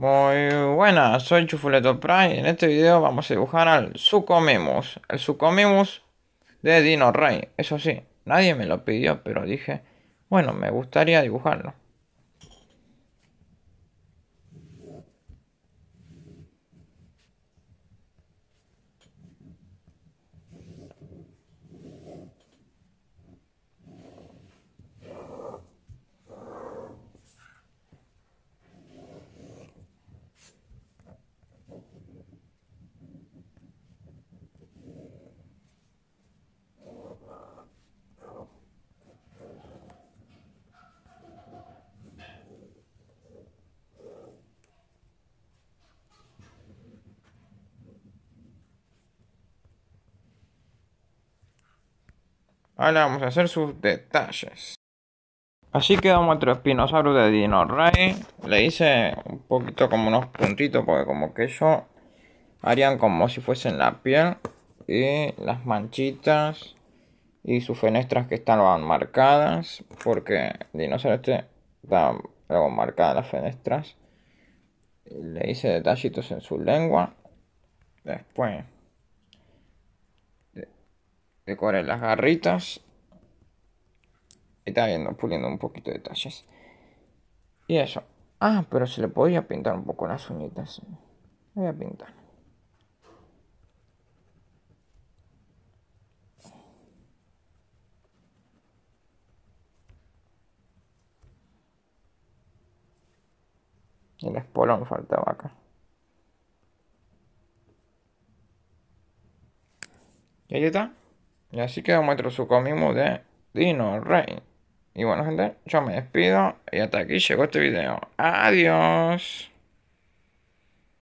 Muy buenas, soy Chufuleto Prime en este video vamos a dibujar al Sucomimus, el Sucomimus de Dino Rey. Eso sí, nadie me lo pidió, pero dije, bueno, me gustaría dibujarlo. Ahora vamos a hacer sus detalles. Así queda nuestro espinosaurus de Dino Ray. Le hice un poquito como unos puntitos porque como que ellos harían como si fuesen la piel. Y las manchitas y sus fenestras que están marcadas. Porque el dinosaurio este está luego marcadas las fenestras. Le hice detallitos en su lengua. Después decorar las garritas. Y también puliendo un poquito de detalles. Y eso. Ah, pero se le podía pintar un poco las uñitas. Voy a pintar. El espolón faltaba acá. ¿Y ahí está? Y así quedó nuestro mismo de Dino Rey. Y bueno gente, yo me despido y hasta aquí llegó este video. Adiós.